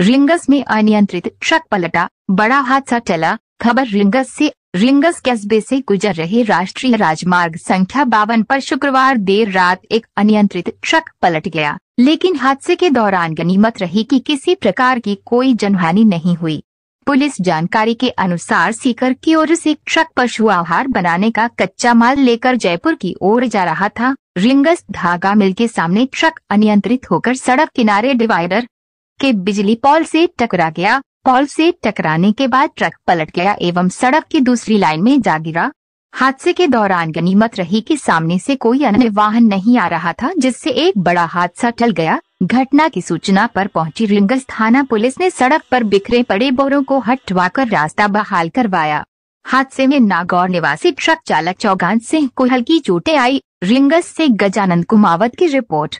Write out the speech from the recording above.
rings में अनियंत्रित truck पलटा बड़ा हादसा टला खबर रिंगस से रिंगस कस्बे से गुजर रहे राष्ट्रीय राजमार्ग संख्या बावन पर शुक्रवार देर रात एक अनियंत्रित ट्रक पलट गया लेकिन हादसे के दौरान गनीमत रही कि किसी प्रकार की कोई जनहानि नहीं हुई पुलिस जानकारी के अनुसार सीकर की ओर से ट्रक पशु आहार बनाने का कच्चा माल लेकर जयपुर की ओर जा रहा था रिंगस धागा मिल के सामने ट्रक अनियंत्रित होकर सड़क किनारे डिवाइडर के बिजली पॉल से टकरा गया पॉल से टकराने के बाद ट्रक पलट गया एवं सड़क की दूसरी लाइन में जा गिरा हादसे के दौरान गनीमत रही कि सामने से कोई अन्य वाहन नहीं आ रहा था जिससे एक बड़ा हादसा टल गया घटना की सूचना पर पहुंची रिंगस थाना पुलिस ने सड़क पर बिखरे पड़े बोरों को हटवाकर रास्ता बहाल करवाया हादसे में नागौर निवासी ट्रक चालक चौगान सिंह को हल्की चोटें आई रिंगस से गजानंद कुमावत की रिपोर्ट